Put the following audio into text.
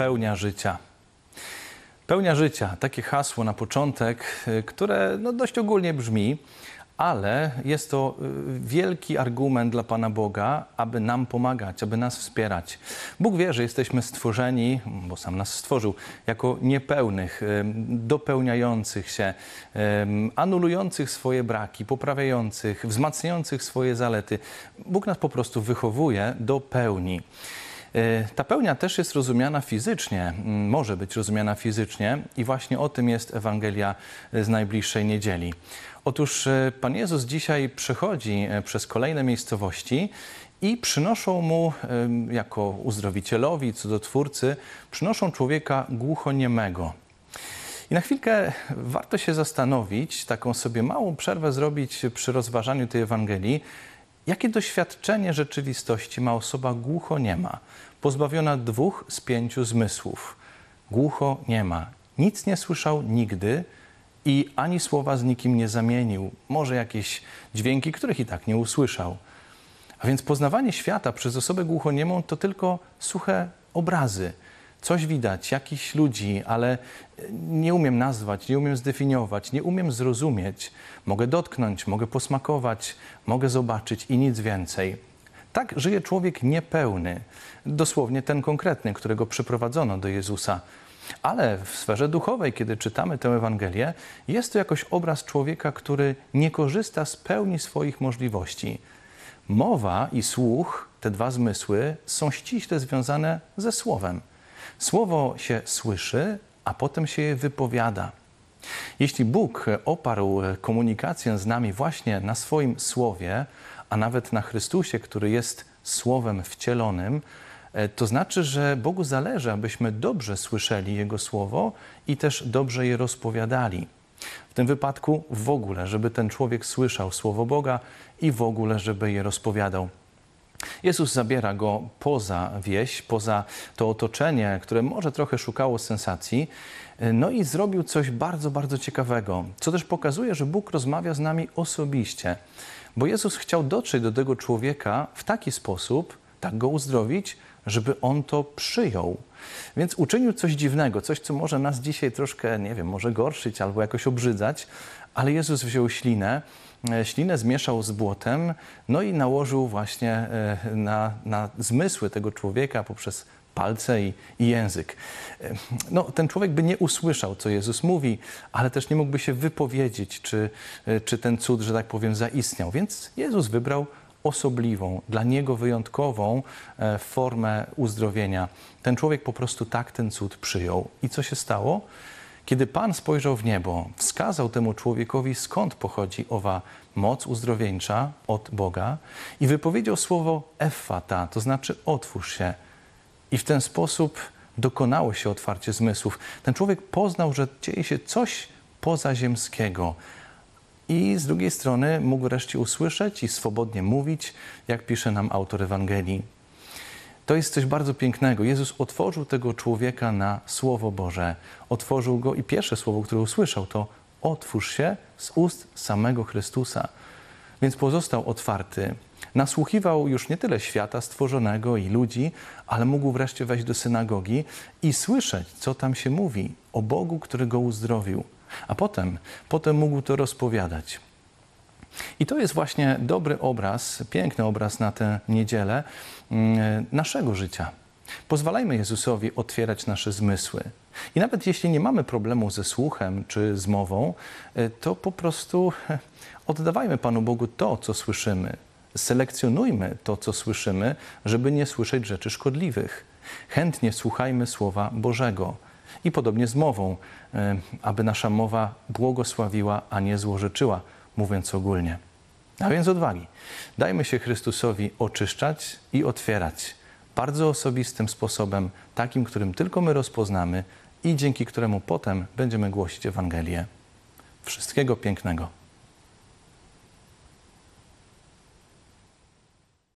pełnia życia. Pełnia życia, takie hasło na początek, y, które no, dość ogólnie brzmi, ale jest to y, wielki argument dla Pana Boga, aby nam pomagać, aby nas wspierać. Bóg wie, że jesteśmy stworzeni, bo sam nas stworzył, jako niepełnych, y, dopełniających się, anulujących swoje braki, poprawiających, wzmacniających swoje zalety. Bóg nas po prostu wychowuje do pełni. E, ta pełnia też jest rozumiana fizycznie, może być rozumiana fizycznie i właśnie o tym jest Ewangelia e, z najbliższej niedzieli. Otóż e, Pan Jezus dzisiaj przechodzi przez kolejne miejscowości i przynoszą mu, jako uzdrowicielowi, cudotwórcy, przynoszą człowieka głuchoniemego. I na chwilkę warto się zastanowić, taką sobie małą przerwę zrobić przy rozważaniu tej Ewangelii, Jakie doświadczenie rzeczywistości ma osoba głucho nie ma, pozbawiona dwóch z pięciu zmysłów? Głucho nie ma. Nic nie słyszał nigdy i ani słowa z nikim nie zamienił. Może jakieś dźwięki, których i tak nie usłyszał. A więc poznawanie świata przez osobę głuchoniemą to tylko suche obrazy coś widać, jakichś ludzi, ale e, nie umiem nazwać, nie umiem zdefiniować, nie umiem zrozumieć. Mogę dotknąć, mogę posmakować, mogę zobaczyć i nic więcej. Tak żyje człowiek niepełny, dosłownie ten konkretny, którego przyprowadzono do Jezusa. Ale w sferze duchowej, kiedy czytamy tę Ewangelię, jest to jakoś obraz człowieka, który nie korzysta z pełni swoich możliwości. Mowa i słuch, te dwa zmysły, są ściśle związane ze słowem. Słowo się słyszy, a potem się je wypowiada. Jeśli Bóg oparł komunikację z nami właśnie na swoim słowie, a nawet na Chrystusie, który jest słowem wcielonym, e, to znaczy, że Bogu zależy, abyśmy dobrze słyszeli Jego słowo i też dobrze je rozpowiadali. W tym wypadku w ogóle, żeby ten człowiek słyszał słowo Boga i w ogóle, żeby je rozpowiadał. Jezus zabiera go poza wieś, poza to otoczenie, które może trochę szukało sensacji, no i zrobił coś bardzo, bardzo ciekawego, co też pokazuje, że Bóg rozmawia z nami osobiście, bo Jezus chciał dotrzeć do tego człowieka w taki sposób, tak go uzdrowić, żeby on to przyjął. Więc uczynił coś dziwnego, coś, co może nas dzisiaj troszkę, nie wiem, może gorszyć albo jakoś obrzydzać, ale Jezus wziął ślinę, e, ślinę zmieszał z błotem, no i nałożył właśnie e, na, na zmysły tego człowieka poprzez palce i, i, język. E, no, ten człowiek by nie usłyszał, co Jezus mówi, ale też nie mógłby się wypowiedzieć, czy, czy ten cud, że tak powiem, zaistniał. Więc Jezus wybrał osobliwą, dla niego wyjątkową e, formę uzdrowienia. Ten człowiek po prostu tak ten cud przyjął. I co się stało? Kiedy Pan spojrzał w niebo, wskazał temu człowiekowi, skąd pochodzi owa moc uzdrowieńcza od Boga i wypowiedział słowo effata, to znaczy otwórz się. I w ten sposób dokonało się otwarcie zmysłów. Ten człowiek poznał, że dzieje się coś pozaziemskiego i z drugiej strony mógł wreszcie usłyszeć i swobodnie mówić, jak pisze nam autor Ewangelii. To jest coś bardzo pięknego. Jezus otworzył tego człowieka na Słowo Boże. Otworzył go i pierwsze słowo, które usłyszał, to otwórz się z ust samego Chrystusa. Więc pozostał otwarty. Nasłuchiwał już nie tyle świata stworzonego i ludzi, ale mógł wreszcie wejść do synagogi i słyszeć, co tam się mówi o Bogu, który go uzdrowił. A potem, potem mógł to rozpowiadać. I to jest właśnie dobry obraz, piękny obraz na tę niedzielę mm, naszego życia. Pozwalajmy Jezusowi otwierać nasze zmysły. I nawet jeśli nie mamy problemu ze słuchem czy z mową, e, to po prostu e, oddawajmy Panu Bogu to, co słyszymy. Selekcjonujmy to, co słyszymy, żeby nie słyszeć rzeczy szkodliwych. Chętnie słuchajmy Słowa Bożego i podobnie z mową, e, aby nasza mowa błogosławiła, a nie złorzeczyła, mówiąc ogólnie. A więc odwagi. Dajmy się Chrystusowi oczyszczać i otwierać. Bardzo osobistym sposobem, takim, którym tylko my rozpoznamy i dzięki któremu potem będziemy głosić Ewangelię. Wszystkiego pięknego.